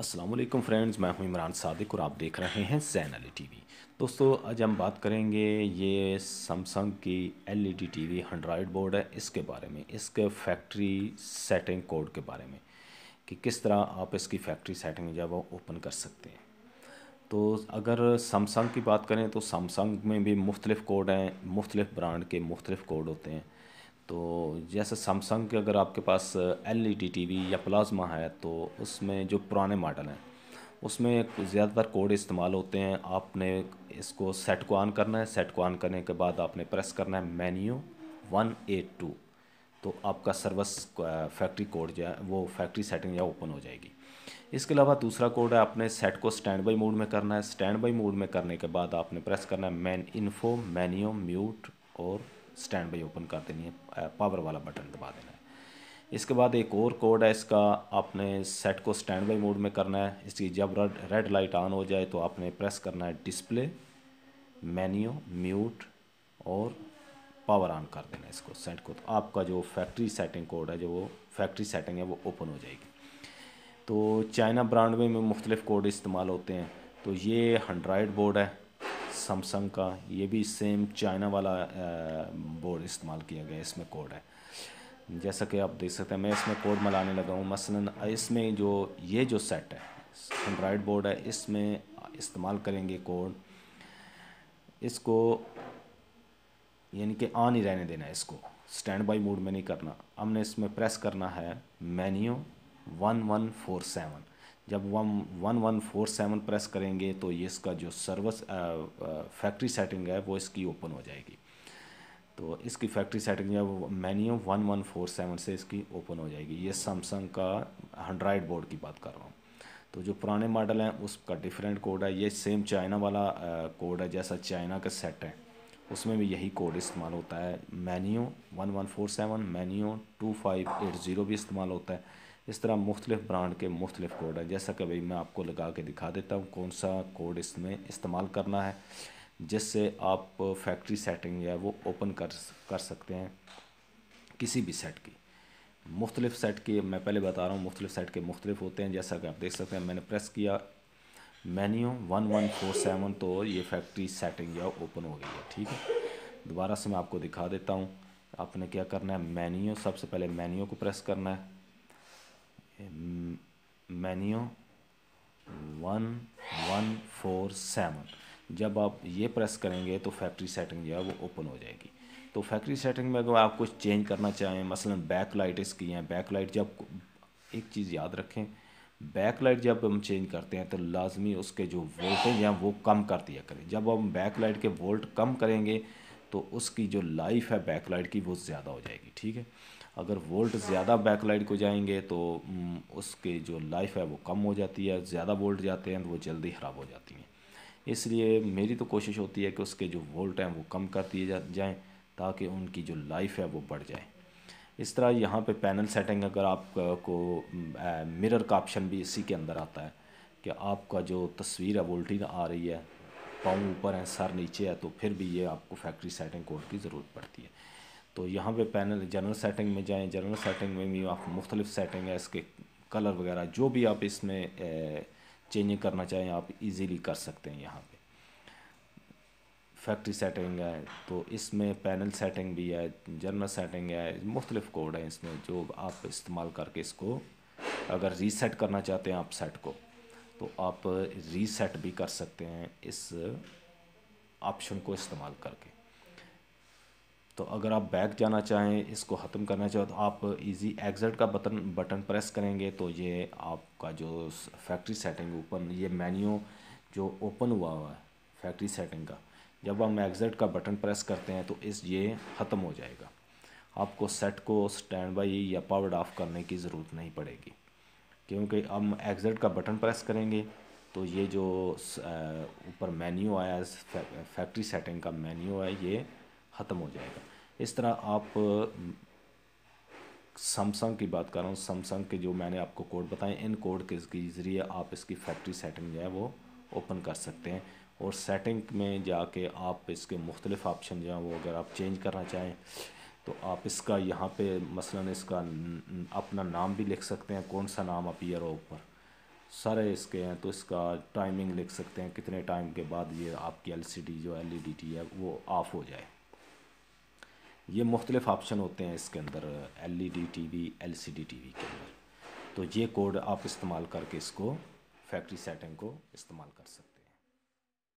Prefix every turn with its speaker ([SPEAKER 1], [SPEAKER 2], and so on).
[SPEAKER 1] Aslam friends मैं हूं इमरान सादिक और आप देख रहे हैं जैन अली टी वी दोस्तों आज हम बात करेंगे ये सैमसंग की L E D T V android board है इसके बारे में इसके फैक्ट्री सेटिंग कोड के बारे में कि किस तरह आप इसकी फैक्ट्री सेटिंग जो है वो ओपन कर सकते हैं तो अगर सैमसंग की बात करें तो सैमसंग में भी मुख्तलिफ़ कोड हैं मुख्तलिफ़ ब्रांड के मुख्तलिफ़ कोड होते हैं तो जैसे सैमसंग के अगर आपके पास L E D T V या प्लाज्मा है तो उसमें जो पुराने मॉडल हैं उसमें ज़्यादातर कोड इस्तेमाल होते हैं आपने इसको सेट को ऑन करना है सेट को ऑन करने के बाद आपने प्रेस करना है मेन्यू वन एट टू तो आपका सर्विस फैक्ट्री कोड जो है वो फैक्ट्री सेटिंग या ओपन हो जाएगी इसके अलावा दूसरा कोड है आपने सेट को स्टैंड बाई मोड में करना है स्टैंड बाई मोड में करने के बाद आपने प्रेस करना है मैन इन्फो मैन्यू म्यूट और स्टैंड बाई ओपन कर देनी है पावर वाला बटन दबा देना है इसके बाद एक और कोड है इसका आपने सेट को स्टैंड बाई मोड में करना है इसकी जब रेड लाइट ऑन हो जाए तो आपने प्रेस करना है डिस्प्ले मेन्यू म्यूट और पावर ऑन कर देना है इसको सेट को तो आपका जो फैक्ट्री सेटिंग कोड है जो वो फैक्ट्री सेटिंग है वो ओपन हो जाएगी तो चाइना ब्रांड में मुख्तलिफ़ कोड इस्तेमाल होते हैं तो ये हंड्राइड बोर्ड है समसंग का ये भी सेम चाइना वाला बोर्ड इस्तेमाल किया गया इसमें कोड है जैसा कि आप देख सकते हैं मैं इसमें कोड मिलाने लगा हूँ मसलन इसमें जो ये जो सेट है एंड्रॉयड बोर्ड है इसमें इस्तेमाल करेंगे कोड इसको यानी कि आ नहीं रहने देना है इसको स्टैंड बाई मूड में नहीं करना हमने इसमें प्रेस करना है menu one one four seven जब हम one one four seven press करेंगे तो ये इसका जो सर्विस फैक्ट्री सेटिंग है वो इसकी ओपन हो जाएगी तो इसकी फैक्ट्री सेटिंग जो है वन वन फोर सेवन से इसकी ओपन हो जाएगी ये सैमसंग का हंड्राइड बोर्ड की बात कर रहा हूँ तो जो पुराने मॉडल हैं उसका डिफरेंट कोड है ये सेम चाइना वाला कोड है जैसा चाइना का सेट है उसमें भी यही कोड इस्तेमाल होता है menu one one four seven menu two five eight zero भी इस्तेमाल होता है इस तरह मुख्तलिफ ब्रांड के मुख्तलिफ कोड हैं जैसा कि भाई मैं आपको लगा के दिखा देता हूँ कौन सा कोड इसमें इस्तेमाल करना है जिससे आप फैक्ट्री सेटिंग है वो ओपन कर कर सकते हैं किसी भी सेट की मुख्तलिफ सेट की मैं पहले बता रहा हूँ मुख्तलिफ सेट के मुख्तलिफ होते हैं जैसा कि आप देख सकते हैं मैंने प्रेस किया menu one one four seven तो ये फैक्ट्री सेटिंग या ओपन हो गई है ठीक है दोबारा से मैं आपको दिखा देता हूँ आपने क्या करना है मेन्यू सबसे पहले मेन्यू को प्रेस करना है menu one one four seven जब आप ये प्रेस करेंगे तो फैक्ट्री सेटिंग जो है वो ओपन हो जाएगी तो फैक्ट्री सेटिंग में अगर आप कुछ चेंज करना चाहें मसलन बैक लाइट इसकी हैं बैक लाइट जब एक चीज़ याद रखें बैक लाइट जब हम चेंज करते हैं तो लाजमी उसके जो वोल्टेज हैं वो कम कर दिया करें जब हम बैक लाइट के वोल्ट कम करेंगे तो उसकी जो लाइफ है बैकलाइट की वो ज़्यादा हो जाएगी ठीक है अगर वोल्ट ज़्यादा बैकलाइट को जाएंगे तो उसके जो लाइफ है वो कम हो जाती है ज़्यादा वोल्ट जाते हैं तो वो जल्दी ख़राब हो जाती हैं इसलिए मेरी तो कोशिश होती है कि उसके जो वोल्ट हैं वो कम कर दिए जाएँ ताकि उनकी जो लाइफ है वो बढ़ जाए इस तरह यहाँ पे पैनल सेटिंग अगर आपको मिरर का ऑप्शन भी इसी के अंदर आता है कि आपका जो तस्वीर है वोल्टिंग आ रही है पाँव ऊपर है सर नीचे है तो फिर भी ये आपको फैक्ट्री सेटिंग कोड की ज़रूरत पड़ती है तो यहाँ पे पैनल जनरल सेटिंग में जाएँ जनरल सेटिंग में भी आप मुख्तलिफ सेटिंग है इसके कलर वगैरह जो भी आप इसमें चेंजिंग करना चाहें आप इजीली कर सकते हैं यहाँ पे फैक्ट्री सेटिंग है तो इसमें पैनल सेटिंग भी है जनरल सेटिंग है मुख्तलिफ कोड है इसमें जो आप इस्तेमाल करके इसको अगर रीसेट करना चाहते हैं आप सेट को तो आप रीसेट भी कर सकते हैं इस ऑप्शन को इस्तेमाल करके तो अगर आप बैक जाना चाहें इसको ख़त्म करना चाहें तो आप इजी एग्ज़िट का बटन बटन प्रेस करेंगे तो ये आपका जो फैक्ट्री सेटिंग ओपन ये मेन्यू जो ओपन हुआ हुआ है फैक्ट्री सेटिंग का जब हम एग्ज़िट का बटन प्रेस करते हैं तो इस ये ख़त्म हो जाएगा आपको सेट को स्टैंड बाई या पावर ऑफ करने की ज़रूरत नहीं पड़ेगी क्योंकि हम एग्ज़िट का बटन प्रेस करेंगे तो ये जो ऊपर मेन्यू आया फैक्ट्री सेटिंग का मेन्यू है ये ख़त्म हो जाएगा इस तरह आप सैमसंग की बात कर रहा हूँ सैमसंग के जो मैंने आपको कोड बताए इन कोड के ज़रिए आप इसकी फैक्ट्री सेटिंग जो है वो ओपन कर सकते हैं और सेटिंग में जाके आप इसके मुख्तलिफ़ ऑप्शन जो हैं वो अगर आप चेंज करना चाहें तो आप इसका यहाँ पे मसलन इसका अपना नाम भी लिख सकते हैं कौन सा नाम अपीयर हो ऊपर सारे इसके हैं तो इसका टाइमिंग लिख सकते हैं कितने टाइम के बाद ये आपकी एलसीडी जो एल टी e है वो ऑफ़ हो जाए ये मुख्तलिफ ऑप्शन होते हैं इसके अंदर L E D T V L C D T V के अंदर तो ये कोड आप इस्तेमाल करके इसको फैक्ट्री सेटिंग को इस्तेमाल कर सकते हैं